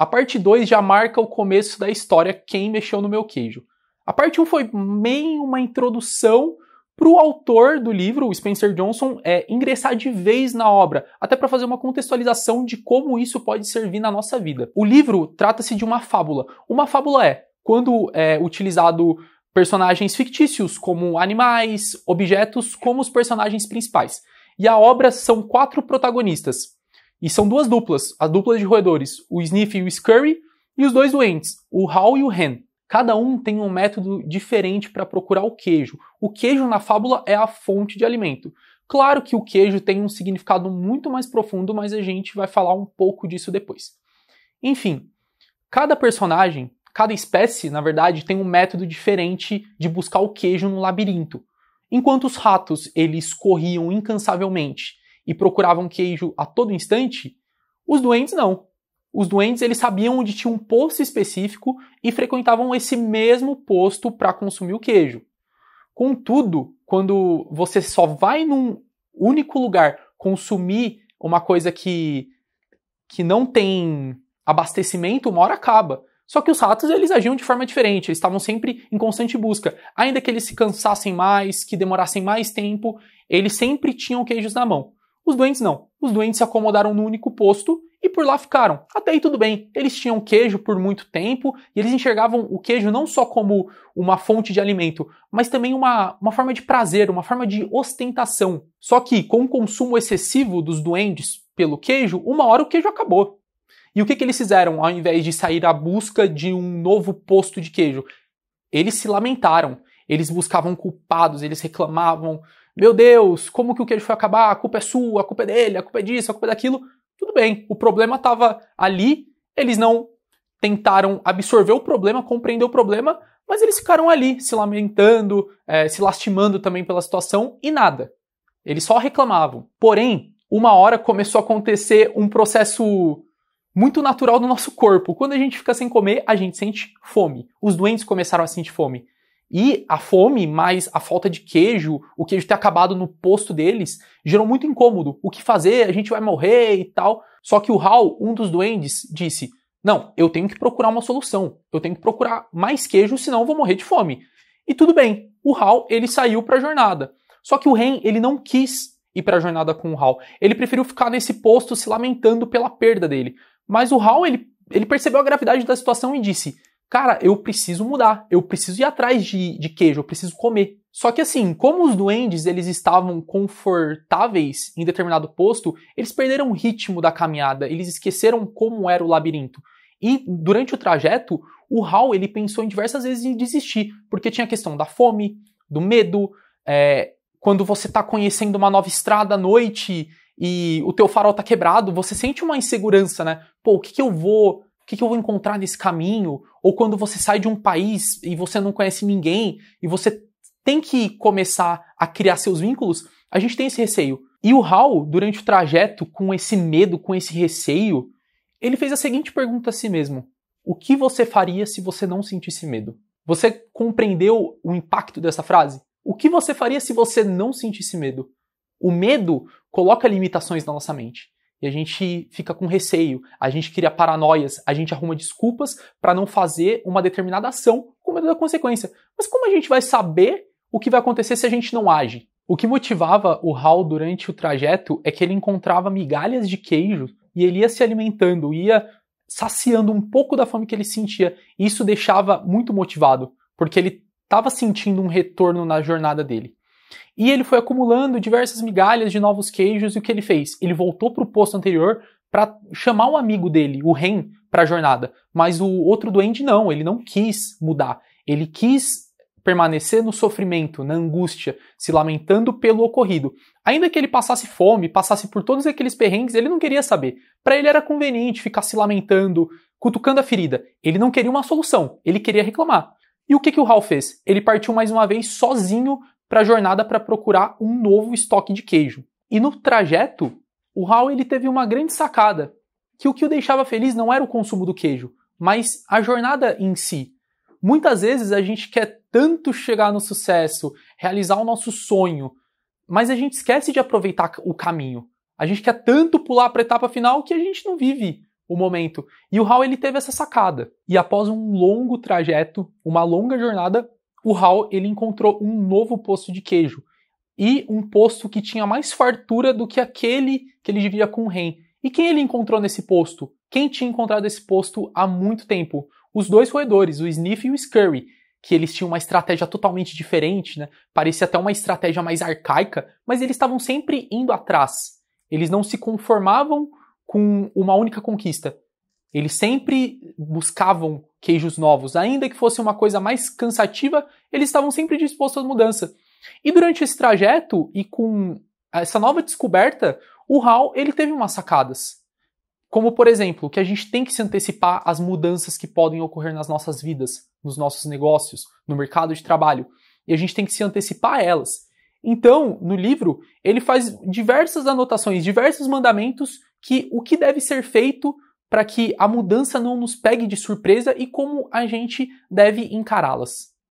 A parte 2 já marca o começo da história Quem Mexeu no Meu Queijo. A parte 1 um foi meio uma introdução para o autor do livro, o Spencer Johnson, é, ingressar de vez na obra, até para fazer uma contextualização de como isso pode servir na nossa vida. O livro trata-se de uma fábula. Uma fábula é quando é utilizado personagens fictícios, como animais, objetos, como os personagens principais. E a obra são quatro protagonistas: e são duas duplas, a dupla de roedores, o Sniff e o Scurry, e os dois doentes, o Hal e o Hen. Cada um tem um método diferente para procurar o queijo. O queijo na fábula é a fonte de alimento. Claro que o queijo tem um significado muito mais profundo, mas a gente vai falar um pouco disso depois. Enfim, cada personagem, cada espécie, na verdade, tem um método diferente de buscar o queijo no labirinto. Enquanto os ratos, eles corriam incansavelmente e procuravam queijo a todo instante, os doentes não. Os doentes eles sabiam onde tinha um posto específico e frequentavam esse mesmo posto para consumir o queijo. Contudo, quando você só vai num único lugar consumir uma coisa que que não tem abastecimento, uma hora acaba. Só que os ratos eles agiam de forma diferente, eles estavam sempre em constante busca. Ainda que eles se cansassem mais, que demorassem mais tempo, eles sempre tinham queijos na mão. Os doentes não. Os doentes se acomodaram no único posto e por lá ficaram. Até aí tudo bem. Eles tinham queijo por muito tempo e eles enxergavam o queijo não só como uma fonte de alimento, mas também uma, uma forma de prazer, uma forma de ostentação. Só que com o consumo excessivo dos doentes pelo queijo, uma hora o queijo acabou. E o que, que eles fizeram ao invés de sair à busca de um novo posto de queijo? Eles se lamentaram, eles buscavam culpados, eles reclamavam meu Deus, como que o queijo foi acabar? A culpa é sua, a culpa é dele, a culpa é disso, a culpa é daquilo. Tudo bem, o problema estava ali, eles não tentaram absorver o problema, compreender o problema, mas eles ficaram ali se lamentando, é, se lastimando também pela situação e nada. Eles só reclamavam. Porém, uma hora começou a acontecer um processo muito natural do nosso corpo. Quando a gente fica sem comer, a gente sente fome. Os doentes começaram a sentir fome. E a fome, mais a falta de queijo, o queijo ter acabado no posto deles, gerou muito incômodo. O que fazer? A gente vai morrer e tal. Só que o Hal, um dos duendes, disse: Não, eu tenho que procurar uma solução. Eu tenho que procurar mais queijo, senão eu vou morrer de fome. E tudo bem, o Hal, ele saiu para a jornada. Só que o Ren, ele não quis ir para a jornada com o Hal. Ele preferiu ficar nesse posto se lamentando pela perda dele. Mas o Hal, ele, ele percebeu a gravidade da situação e disse: cara, eu preciso mudar, eu preciso ir atrás de, de queijo, eu preciso comer. Só que assim, como os duendes eles estavam confortáveis em determinado posto, eles perderam o ritmo da caminhada, eles esqueceram como era o labirinto. E durante o trajeto, o Hal ele pensou em diversas vezes em desistir, porque tinha a questão da fome, do medo, é, quando você está conhecendo uma nova estrada à noite e o teu farol tá quebrado, você sente uma insegurança, né? Pô, o que, que eu vou, o que, que eu vou encontrar nesse caminho? ou quando você sai de um país e você não conhece ninguém e você tem que começar a criar seus vínculos, a gente tem esse receio. E o Hal, durante o trajeto, com esse medo, com esse receio, ele fez a seguinte pergunta a si mesmo: O que você faria se você não sentisse medo? Você compreendeu o impacto dessa frase? O que você faria se você não sentisse medo? O medo coloca limitações na nossa mente e a gente fica com receio, a gente cria paranoias, a gente arruma desculpas para não fazer uma determinada ação com medo da consequência. Mas como a gente vai saber o que vai acontecer se a gente não age? O que motivava o Hal durante o trajeto é que ele encontrava migalhas de queijo e ele ia se alimentando, ia saciando um pouco da fome que ele sentia. Isso deixava muito motivado, porque ele estava sentindo um retorno na jornada dele. E ele foi acumulando diversas migalhas de novos queijos e o que ele fez? Ele voltou para o posto anterior para chamar um amigo dele, o Ren, para a jornada. Mas o outro duende não, ele não quis mudar. Ele quis permanecer no sofrimento, na angústia, se lamentando pelo ocorrido. Ainda que ele passasse fome, passasse por todos aqueles perrengues, ele não queria saber. Para ele era conveniente ficar se lamentando, cutucando a ferida. Ele não queria uma solução, ele queria reclamar. E o que, que o Hal fez? Ele partiu mais uma vez sozinho para a jornada para procurar um novo estoque de queijo. E no trajeto, o Hal ele teve uma grande sacada, que o que o deixava feliz não era o consumo do queijo, mas a jornada em si. Muitas vezes a gente quer tanto chegar no sucesso, realizar o nosso sonho, mas a gente esquece de aproveitar o caminho. A gente quer tanto pular para a etapa final que a gente não vive o momento. E o Hal ele teve essa sacada. E após um longo trajeto, uma longa jornada, o Hal ele encontrou um novo posto de queijo e um posto que tinha mais fartura do que aquele que ele vivia com o Ren. E quem ele encontrou nesse posto? Quem tinha encontrado esse posto há muito tempo? Os dois roedores, o Sniff e o Scurry, que eles tinham uma estratégia totalmente diferente, né? Parecia até uma estratégia mais arcaica, mas eles estavam sempre indo atrás. Eles não se conformavam com uma única conquista. Eles sempre buscavam queijos novos, ainda que fosse uma coisa mais cansativa, eles estavam sempre dispostos à mudança. E durante esse trajeto e com essa nova descoberta, o Hal ele teve umas sacadas. Como, por exemplo, que a gente tem que se antecipar às mudanças que podem ocorrer nas nossas vidas, nos nossos negócios, no mercado de trabalho. E a gente tem que se antecipar a elas. Então, no livro, ele faz diversas anotações, diversos mandamentos que o que deve ser feito para que a mudança não nos pegue de surpresa e como a gente deve encará-las.